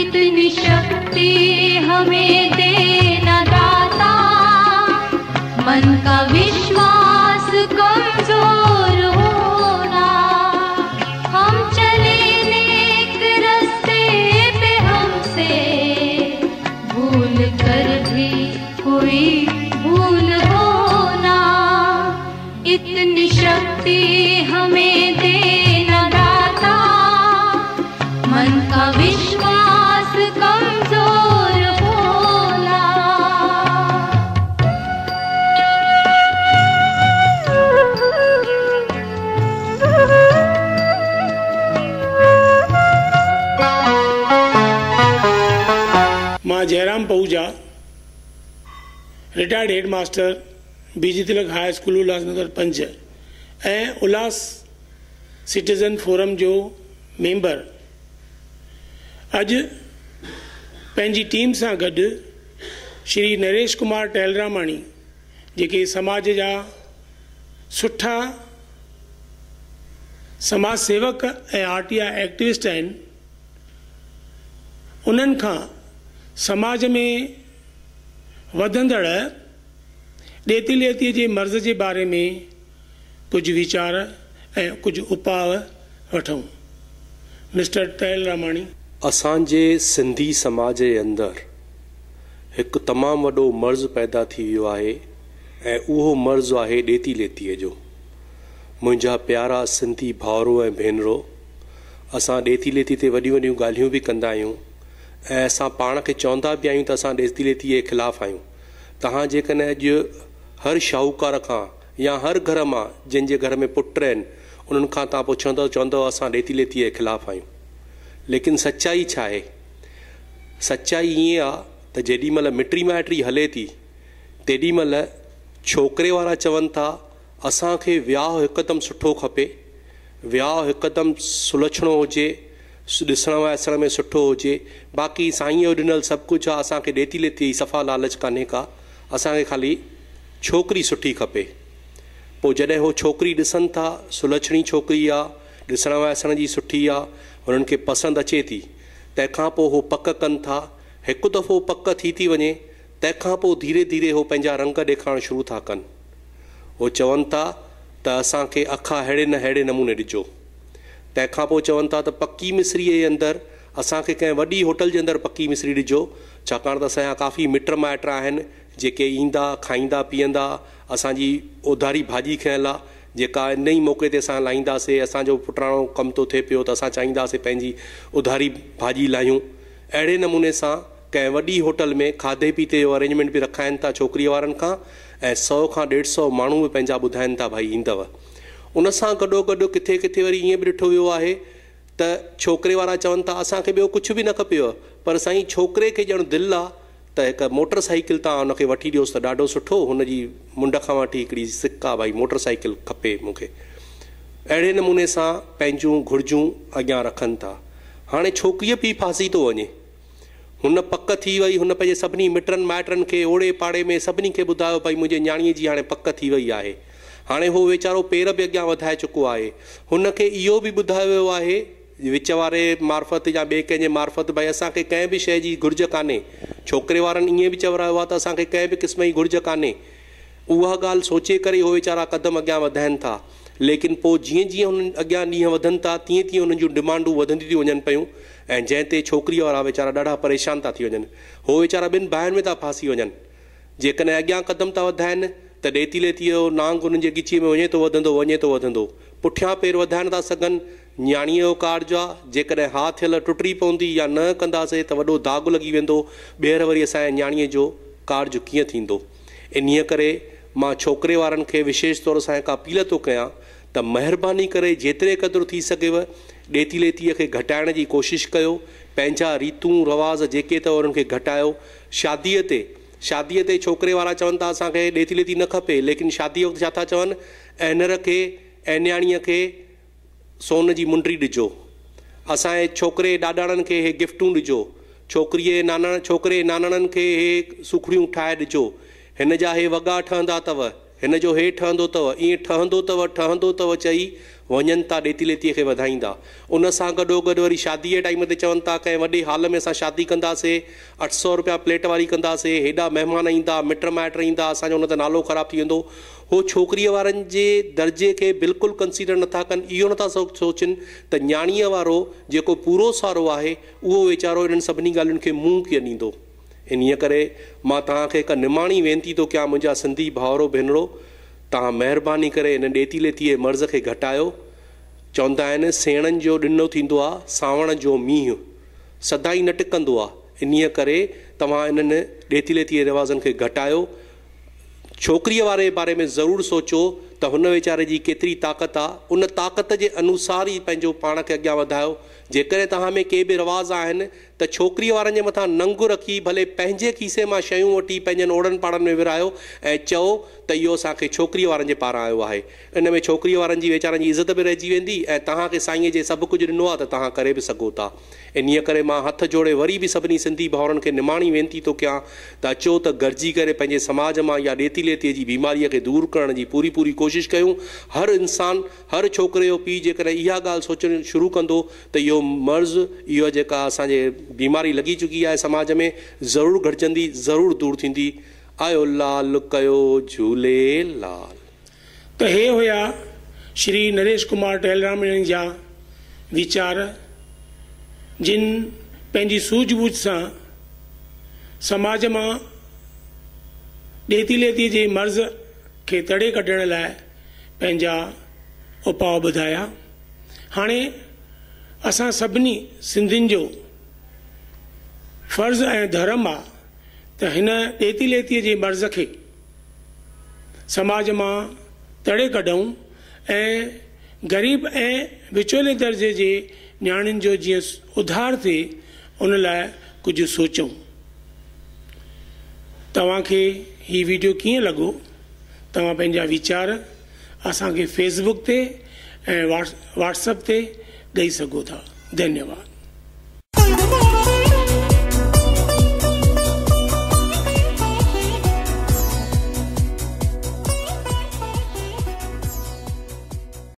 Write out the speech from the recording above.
इतनी शक्ति हमें देना दाता मन का विश्व जहां Jairam Pahuja retired head master B G Tilak high school Ulhasnagar पंज ए उल्लास सिटीज़न फोरम जो मेंबर अज पंहिंजी टीम से गड श्री नरेश कुमार टहलरामाणी जी समाज जा सुठा समाज सेवक ए आरटीआई एक्टिविस्ट आहिनि उन्हनि समाज में वधंदड़ ॾेती लेतीअ जे मर्ज़ जे बारे में कुझु वीचार ऐं कुझु उपाव वठूं मिस्टर रामानी असान असांजे सिंधी समाज जे अंदर हिकु तमामु वॾो मर्ज़ पैदा थी वियो आहे ऐं उहो मर्ज़ु आहे ॾेती लेतीअ जो मुंहिंजा प्यारा सिंधी भाउरो ऐं भेनरो असां ॾेती लेती ते वॾियूं वॾियूं ॻाल्हियूं बि कंदा आहियूं ऐं असां पाण खे चवंदा बि आहियूं त असां ॾेसी लेतीअ जे ख़िलाफ़ु आहियूं तव्हां जेकॾहिं अॼु हर शाहूकार खां या हर घर मां जंहिंजे घर में पुट आहिनि उन्हनि खां तव्हां पुछंदो चवंदव असां ॾेती लेतीअ जे ख़िलाफ़ु आहियूं लेकिन सचाई छा आहे सचाई ईअं आहे त जेॾी महिल मिटी माइटी हले थी तेॾी महिल छोकिरे वारा चवनि था असांखे विह हिकदमि सुठो खपे विहाउ हिकदमि सुलछणो हुजे ॾिसण वारे वसण में सुठो हुजे बाक़ी साईं जो ॾिनल सभु कुझु आहे असांखे ॾेती लेती सफ़ा लालच कान्हे का असांखे खाली छोकिरी सुठी खपे पोइ जॾहिं उहो छोकिरी ॾिसनि था सुलछणी छोकिरी आहे ॾिसणु वाइसण जी सुठी आहे हुननि खे पसंदि अचे थी तंहिंखां पोइ उहो पक कनि था हिकु दफ़ो पक थी थी वञे तंहिंखां पोइ धीरे धीरे उहो पंहिंजा रंग ॾेखारणु शुरू था कनि उहो चवनि था त असांखे अखा अहिड़े न अहिड़े नमूने ॾिजो तंहिंखां पोइ चवनि था त पकी मिसरीअ जे अंदरि असांखे कंहिं वॾी होटल जे अंदरि पकी मिसरी ॾिजो छाकाणि त असांजा काफ़ी मिट माइट आहिनि जेके ईंदा खाईंदा पीअंदा असांजी ओधारी भाॼी खयल आहे जेका इन ई मौके ते असां लाहींदासीं असांजो पुटाणो कमु थो थिए पियो त असां चाहींदासीं पंहिंजी ओधारी भाॼी लाहियूं अहिड़े नमूने सां कंहिं वॾी होटल में खाधे पीते जो अरेंजमेंट बि रखाइनि था छोकिरीअ वारनि खां ऐं सौ खां ॾेढ सौ माण्हू बि पंहिंजा ॿुधाइनि था भई ईंदव उन सां गॾो गॾु किथे किथे वरी ईअं बि ॾिठो वियो आहे त छोकिरे वारा चवनि था असांखे ॿियो कुझु बि न खपेव पर साईं छोकिरे खे ॼण दिलि आहे त हिकु मोटर साइकिल तव्हां हुनखे वठी ॾियोसि त ॾाढो सुठो हुन जी मुंड खां वठी हिकिड़ी सिका आहे भई मोटर साइकिल खपे मूंखे अहिड़े नमूने सां पंहिंजूं घुर्जूं अॻियां रखनि था हाणे छोकिरीअ बि फासी थो वञे हुन पक थी वई हुन पंहिंजे सभिनी मिटनि माइटनि खे ओड़े पाड़े में सभिनी खे ॿुधायो भई मुंहिंजे नियाणीअ जी हाणे पक थी वई आहे हाणे हू वीचारो पेर बि अॻियां वधाए चुको आहे हुनखे इहो बि ॿुधायो वियो आहे विच वारे मार्फत या ॿिए कंहिंजे मार्फत भई असांखे कंहिं बि शइ जी घुर्ज कान्हे छोकिरे वारनि ईअं बि चवरायो आहे त असांखे कंहिं बि क़िस्म जी घुर्ज कान्हे उहा ॻाल्हि सोचे करे उहे वीचारा क़दम अॻियां वधाइनि था लेकिन पोइ जीअं जीअं हुननि अॻियां ॾींहं वधनि था तीअं तीअं हुननि जूं डिमांडूं वधंदियूं थी वञनि पियूं ऐं जंहिं ते छोकिरी वारा वीचारा ॾाढा परेशान था थी वञनि उहे वीचारा ॿिनि भाइनि में था फासी वञनि जेकॾहिं अॻियां कदम था वधाइनि त ॾेती थी वियो नांग हुननि जे ॻिचीअ में वञे थो वधंदो वञे थो वधंदो पुठियां पेर वधाइण था सघनि नियाणीअ जो कार्ज आहे जेकॾहिं हा थियल टुटी पवंदी या न कंदासीं त वॾो दाॻ लॻी वेंदो ॿीहर वरी असांजे नियाणीअ जो कार्ज कीअं थींदो इन्हीअ करे मां छोकिरे वारनि खे विशेष तौर सां हिकु अपील थो कयां त महिरबानी करे जेतिरे क़दुरु थी सघेव ॾेती लेतीअ खे घटाइण जी कोशिशि कयो पंहिंजा रीतूं रवाज़ जेके अथव उन्हनि खे घटायो शादीअ ते शादीअ ते छोकिरे वारा चवनि था असांखे ॾेती लेती न खपे लेकिन शादीअ छा था चवनि एनर नर खे ऐं खे सोन जी मुंडी ॾिजो असांजे छोकिरे ॾाॾाणनि खे इहे गिफ़्टूं ॾिजो छोकिरी नानाण छोकिरे नानाणनि खे इहे सूखड़ियूं ठाहे ॾिजो हिन जा इहे वॻा ठहंदा अथव हिन जो हे ठहंदो अथव ईअं ठहंदो अथव ठहंदो अथव चई वञनि था ॾेती लेतीअ खे वधाईंदा उन सां गॾो गॾु वरी शादीअ जे टाइम ते चवनि था कंहिं वॾे हाल में असां शादी कंदासीं अठ सौ रुपया प्लेट वारी कंदासीं हेॾा महिमान ईंदा मिट माइट ईंदा असांजो हुन ते नालो ख़राबु थी वेंदो उहो छोकिरीअ वारनि जे दर्जे खे बिल्कुलु कंसीडर नथा कनि इहो नथा सोचनि त नियाणीअ वारो जेको पूरो सारो आहे उहो वीचारो हिननि सभिनी ॻाल्हियुनि खे मुंहुं कीअं ॾींदो इन करे मां तव्हांखे हिकु निमाणी वेनती थो कयां मुंहिंजा सिंधी भाउरो भेनरो तव्हां महिरबानी करे हिन ॾेती लेतीअ मर्ज़ खे घटायो चवंदा आहिनि सेणनि जो ॾिनो थींदो आहे सावण जो मींहुं सदाई न टिकंदो आहे इन्हीअ करे तव्हां इन्हनि ॾेती लेतीअ रिवाज़नि खे घटायो छोकिरीअ वारे बारे में ज़रूरु सोचो त हुन वीचारे जी केतिरी ताक़त आहे उन ताक़त जे अनुसार ई पंहिंजो पाण खे अॻियां वधायो जेकॾहिं तव्हां में के बि रवाज़ु आहिनि त छोकिरी वारनि जे मथां नंग रखी भले पंहिंजे खीसे मां शयूं वठी पंहिंजनि ओड़नि पाड़नि में विरिहायो ऐं चओ त इहो असांखे छोकिरी वारनि जे पारां आयो आहे इन में छोकिरी वारनि जी वीचारनि जी इज़त बि रहिजी वेंदी ऐं तव्हांखे साईंअ जे सभु कुझु ॾिनो आहे त तव्हां करे बि सघो था इन्हीअ करे मां हथ जोड़े वरी बि सभिनी सिंधी भाउरनि खे निमाणी वेनिती थो कयां त अचो त गॾिजी करे पंहिंजे समाज मां या ॾेती लेतीअ जी बीमारीअ खे दूरि करण जी पूरी पूरी कोशिश क्यों हर इंसान हर छोकरे जो पीउ जेकॾहिं इहा ॻाल्हि शुरू कंदो तो यो मर्ज़ इहो जेका असांजे बीमारी लगी चुकी है समाज में जरूर घटिजंदी जरूर दूर थी आयो लाल कयो झूलेलाल त हे हुया श्री नरेश कुमार टहलराम जा वीचार जिन पंहिंजी सूझबूझ से समाज मां ॾेती लेती जे मर्ज़ खे तड़े कढण लाइ पंहिंजा उपाउ ॿुधाया हाणे असां सभिनी सिंधियुनि जो फर्ज़ ऐं धर्म आहे त हिन ॾेती लेतीअ जे मर्ज़ खे समाज मां तड़े कढूं ऐं ग़रीब ऐं विचोले दर्जे जे नियाणियुनि जो जीअं उधार थिए उन लाइ कुझु सोचूं तव्हांखे हीउ वीडियो कीअं लॻो তোমা পঞ্জা ਵਿਚਾਰ আসাকে ফেসবুক তে WhatsApp তে গই શકો থা ধন্যবাদ